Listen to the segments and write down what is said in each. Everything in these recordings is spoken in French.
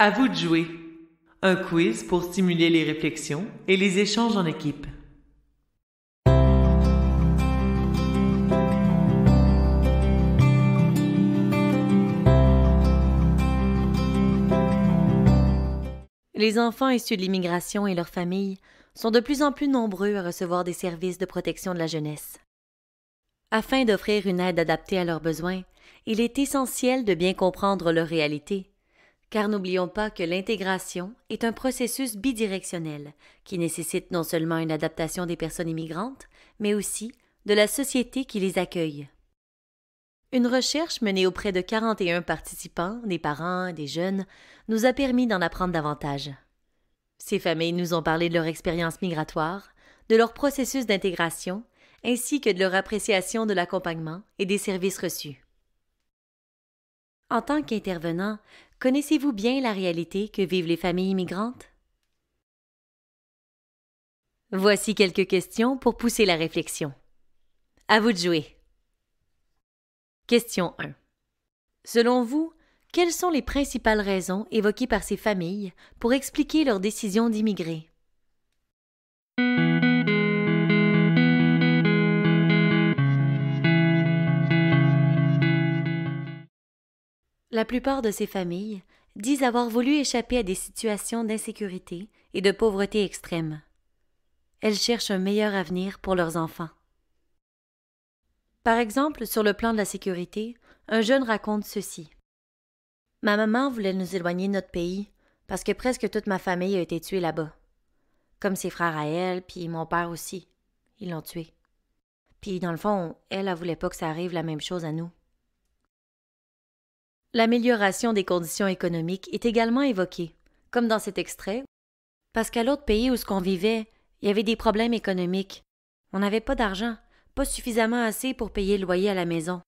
À vous de jouer. Un quiz pour stimuler les réflexions et les échanges en équipe. Les enfants issus de l'immigration et leurs familles sont de plus en plus nombreux à recevoir des services de protection de la jeunesse. Afin d'offrir une aide adaptée à leurs besoins, il est essentiel de bien comprendre leur réalité car n'oublions pas que l'intégration est un processus bidirectionnel qui nécessite non seulement une adaptation des personnes immigrantes, mais aussi de la société qui les accueille. Une recherche menée auprès de 41 participants, des parents, des jeunes, nous a permis d'en apprendre davantage. Ces familles nous ont parlé de leur expérience migratoire, de leur processus d'intégration, ainsi que de leur appréciation de l'accompagnement et des services reçus. En tant qu'intervenant, Connaissez-vous bien la réalité que vivent les familles immigrantes? Voici quelques questions pour pousser la réflexion. À vous de jouer. Question 1. Selon vous, quelles sont les principales raisons évoquées par ces familles pour expliquer leur décision d'immigrer? La plupart de ces familles disent avoir voulu échapper à des situations d'insécurité et de pauvreté extrême. Elles cherchent un meilleur avenir pour leurs enfants. Par exemple, sur le plan de la sécurité, un jeune raconte ceci. Ma maman voulait nous éloigner de notre pays parce que presque toute ma famille a été tuée là-bas. Comme ses frères à elle, puis mon père aussi. Ils l'ont tué. Puis dans le fond, elle, ne voulait pas que ça arrive la même chose à nous. L'amélioration des conditions économiques est également évoquée, comme dans cet extrait, parce qu'à l'autre pays où ce qu'on vivait, il y avait des problèmes économiques. On n'avait pas d'argent, pas suffisamment assez pour payer le loyer à la maison.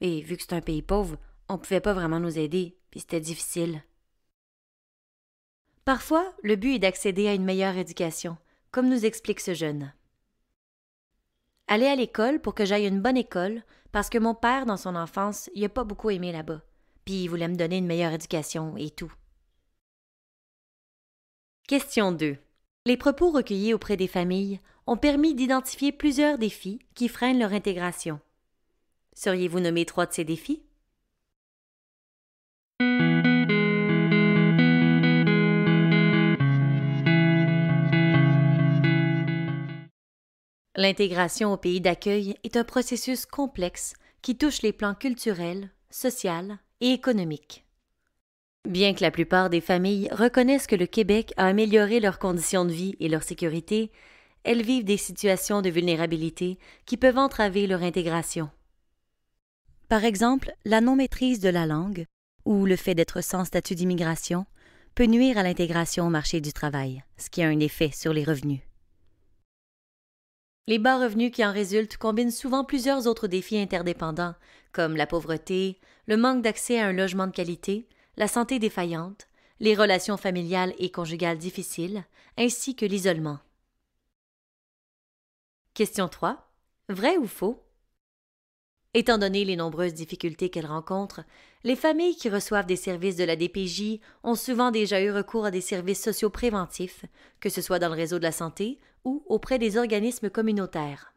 Et vu que c'est un pays pauvre, on ne pouvait pas vraiment nous aider, puis c'était difficile. Parfois, le but est d'accéder à une meilleure éducation, comme nous explique ce jeune. Aller à l'école pour que j'aille une bonne école, parce que mon père, dans son enfance, il n'a pas beaucoup aimé là-bas. Puis il voulait me donner une meilleure éducation et tout. Question 2. Les propos recueillis auprès des familles ont permis d'identifier plusieurs défis qui freinent leur intégration. Seriez-vous nommé trois de ces défis? L'intégration au pays d'accueil est un processus complexe qui touche les plans culturels, social et économique. Bien que la plupart des familles reconnaissent que le Québec a amélioré leurs conditions de vie et leur sécurité, elles vivent des situations de vulnérabilité qui peuvent entraver leur intégration. Par exemple, la non-maîtrise de la langue ou le fait d'être sans statut d'immigration peut nuire à l'intégration au marché du travail, ce qui a un effet sur les revenus. Les bas revenus qui en résultent combinent souvent plusieurs autres défis interdépendants, comme la pauvreté, le manque d'accès à un logement de qualité, la santé défaillante, les relations familiales et conjugales difficiles, ainsi que l'isolement. Question 3. Vrai ou faux Étant donné les nombreuses difficultés qu'elles rencontrent, les familles qui reçoivent des services de la DPJ ont souvent déjà eu recours à des services sociaux préventifs, que ce soit dans le réseau de la santé ou auprès des organismes communautaires.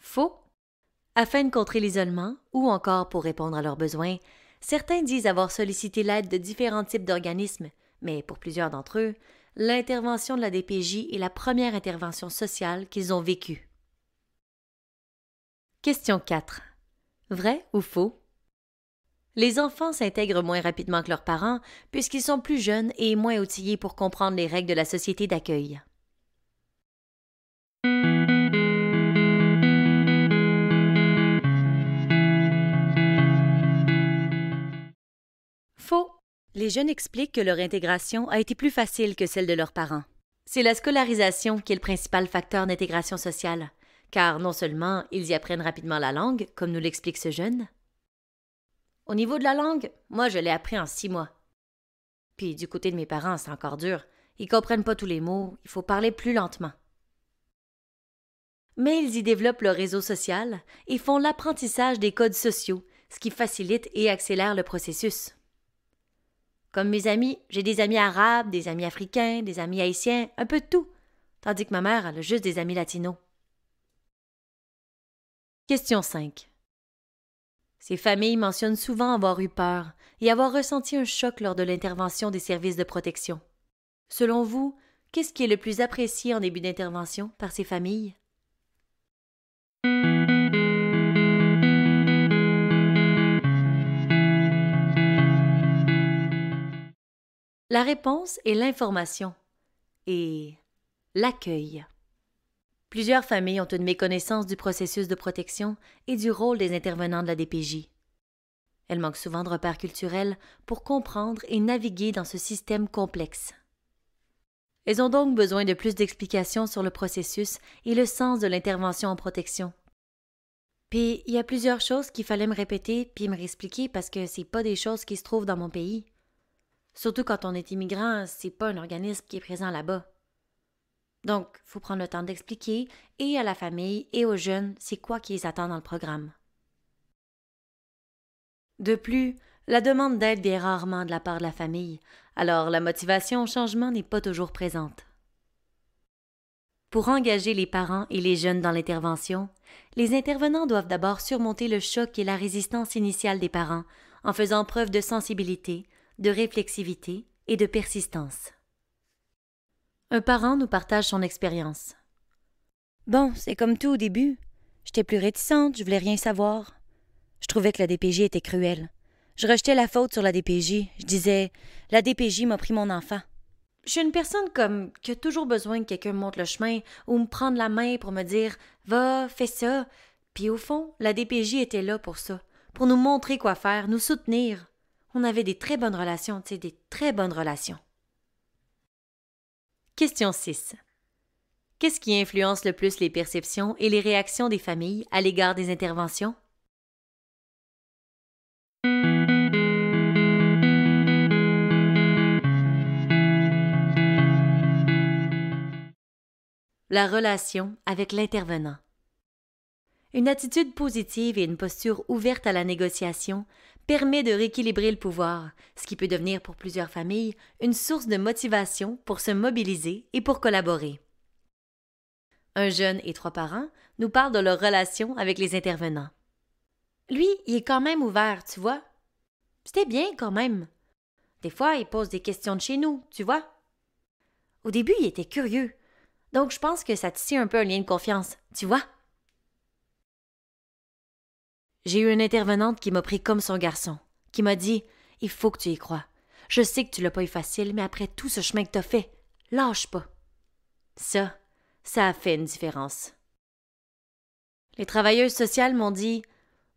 Faux. Afin de contrer l'isolement ou encore pour répondre à leurs besoins, certains disent avoir sollicité l'aide de différents types d'organismes, mais pour plusieurs d'entre eux, l'intervention de la DPJ est la première intervention sociale qu'ils ont vécue. Question 4. Vrai ou faux? Les enfants s'intègrent moins rapidement que leurs parents puisqu'ils sont plus jeunes et moins outillés pour comprendre les règles de la société d'accueil. Les jeunes expliquent que leur intégration a été plus facile que celle de leurs parents. C'est la scolarisation qui est le principal facteur d'intégration sociale, car non seulement ils y apprennent rapidement la langue, comme nous l'explique ce jeune. Au niveau de la langue, moi je l'ai appris en six mois. Puis du côté de mes parents, c'est encore dur. Ils comprennent pas tous les mots, il faut parler plus lentement. Mais ils y développent leur réseau social et font l'apprentissage des codes sociaux, ce qui facilite et accélère le processus. Comme mes amis, j'ai des amis arabes, des amis africains, des amis haïtiens, un peu de tout. Tandis que ma mère, a juste des amis latinos. Question 5. Ces familles mentionnent souvent avoir eu peur et avoir ressenti un choc lors de l'intervention des services de protection. Selon vous, qu'est-ce qui est le plus apprécié en début d'intervention par ces familles? La réponse est l'information et l'accueil. Plusieurs familles ont une méconnaissance du processus de protection et du rôle des intervenants de la DPJ. Elles manquent souvent de repères culturels pour comprendre et naviguer dans ce système complexe. Elles ont donc besoin de plus d'explications sur le processus et le sens de l'intervention en protection. Puis, il y a plusieurs choses qu'il fallait me répéter puis me réexpliquer parce que c'est pas des choses qui se trouvent dans mon pays. Surtout quand on est immigrant, c'est pas un organisme qui est présent là-bas. Donc, faut prendre le temps d'expliquer et à la famille et aux jeunes c'est quoi qui les attend dans le programme. De plus, la demande d'aide vient rarement de la part de la famille, alors la motivation au changement n'est pas toujours présente. Pour engager les parents et les jeunes dans l'intervention, les intervenants doivent d'abord surmonter le choc et la résistance initiale des parents en faisant preuve de sensibilité, de réflexivité et de persistance. Un parent nous partage son expérience. Bon, c'est comme tout au début. J'étais plus réticente, je voulais rien savoir. Je trouvais que la DPJ était cruelle. Je rejetais la faute sur la DPJ. Je disais La DPJ m'a pris mon enfant. Je suis une personne comme qui a toujours besoin que quelqu'un monte le chemin ou me prendre la main pour me dire Va, fais ça. Puis au fond, la DPJ était là pour ça, pour nous montrer quoi faire, nous soutenir on avait des très bonnes relations, tu sais, des très bonnes relations. Question 6. Qu'est-ce qui influence le plus les perceptions et les réactions des familles à l'égard des interventions? La relation avec l'intervenant. Une attitude positive et une posture ouverte à la négociation permet de rééquilibrer le pouvoir, ce qui peut devenir pour plusieurs familles une source de motivation pour se mobiliser et pour collaborer. Un jeune et trois parents nous parlent de leur relation avec les intervenants. Lui, il est quand même ouvert, tu vois. C'était bien quand même. Des fois, il pose des questions de chez nous, tu vois. Au début, il était curieux. Donc, je pense que ça tissait un peu un lien de confiance, tu vois. J'ai eu une intervenante qui m'a pris comme son garçon, qui m'a dit Il faut que tu y crois. Je sais que tu l'as pas eu facile, mais après tout ce chemin que t'as fait, lâche pas. Ça, ça a fait une différence. Les travailleuses sociales m'ont dit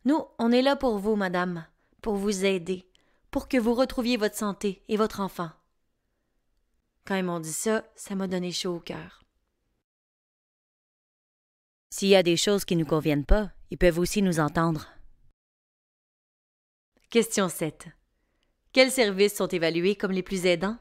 Nous, on est là pour vous, madame, pour vous aider, pour que vous retrouviez votre santé et votre enfant. Quand ils m'ont dit ça, ça m'a donné chaud au cœur. S'il y a des choses qui ne nous conviennent pas, ils peuvent aussi nous entendre. Question 7. Quels services sont évalués comme les plus aidants?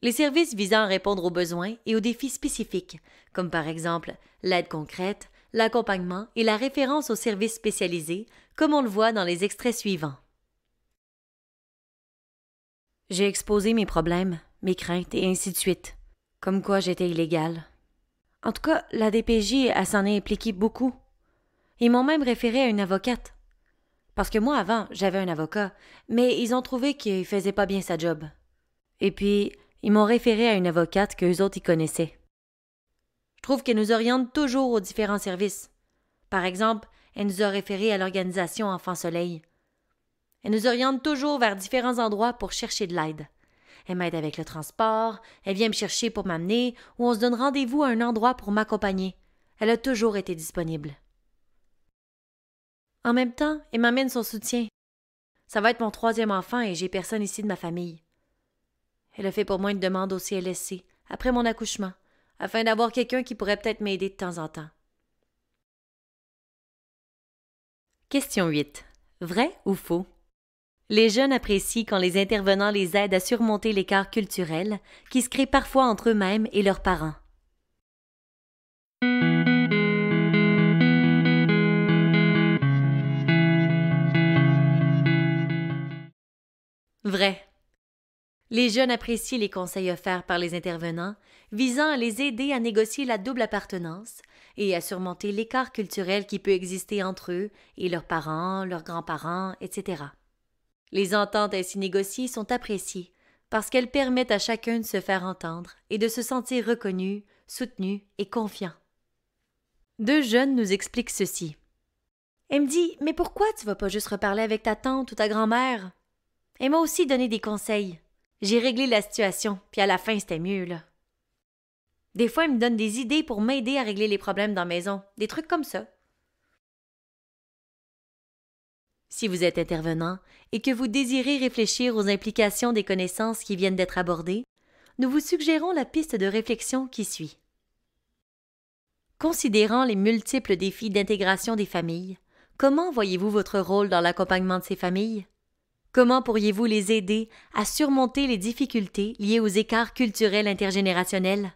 Les services visant à répondre aux besoins et aux défis spécifiques, comme par exemple l'aide concrète, l'accompagnement et la référence aux services spécialisés, comme on le voit dans les extraits suivants. J'ai exposé mes problèmes, mes craintes et ainsi de suite. Comme quoi j'étais illégale. En tout cas, la DPJ, a s'en est impliquée beaucoup. Ils m'ont même référé à une avocate. Parce que moi, avant, j'avais un avocat, mais ils ont trouvé qu'il faisait pas bien sa job. Et puis, ils m'ont référé à une avocate qu'eux autres y connaissaient. Je trouve qu'elle nous oriente toujours aux différents services. Par exemple, elle nous a référé à l'organisation enfant Soleil. Elle nous oriente toujours vers différents endroits pour chercher de l'aide elle m'aide avec le transport, elle vient me chercher pour m'amener, ou on se donne rendez-vous à un endroit pour m'accompagner. Elle a toujours été disponible. En même temps, elle m'amène son soutien. Ça va être mon troisième enfant et j'ai personne ici de ma famille. Elle a fait pour moi une demande au CLSC, après mon accouchement, afin d'avoir quelqu'un qui pourrait peut-être m'aider de temps en temps. Question 8. Vrai ou faux? Les jeunes apprécient quand les intervenants les aident à surmonter l'écart culturel qui se crée parfois entre eux-mêmes et leurs parents. Vrai. Les jeunes apprécient les conseils offerts par les intervenants visant à les aider à négocier la double appartenance et à surmonter l'écart culturel qui peut exister entre eux et leurs parents, leurs grands-parents, etc. Les ententes ainsi négociées sont appréciées parce qu'elles permettent à chacun de se faire entendre et de se sentir reconnu, soutenu et confiant. Deux jeunes nous expliquent ceci. Elle me dit Mais pourquoi tu vas pas juste reparler avec ta tante ou ta grand-mère Elle m'a aussi donné des conseils. J'ai réglé la situation, puis à la fin, c'était mieux, là. Des fois, elle me donne des idées pour m'aider à régler les problèmes dans la maison, des trucs comme ça. Si vous êtes intervenant et que vous désirez réfléchir aux implications des connaissances qui viennent d'être abordées, nous vous suggérons la piste de réflexion qui suit. Considérant les multiples défis d'intégration des familles, comment voyez-vous votre rôle dans l'accompagnement de ces familles? Comment pourriez-vous les aider à surmonter les difficultés liées aux écarts culturels intergénérationnels?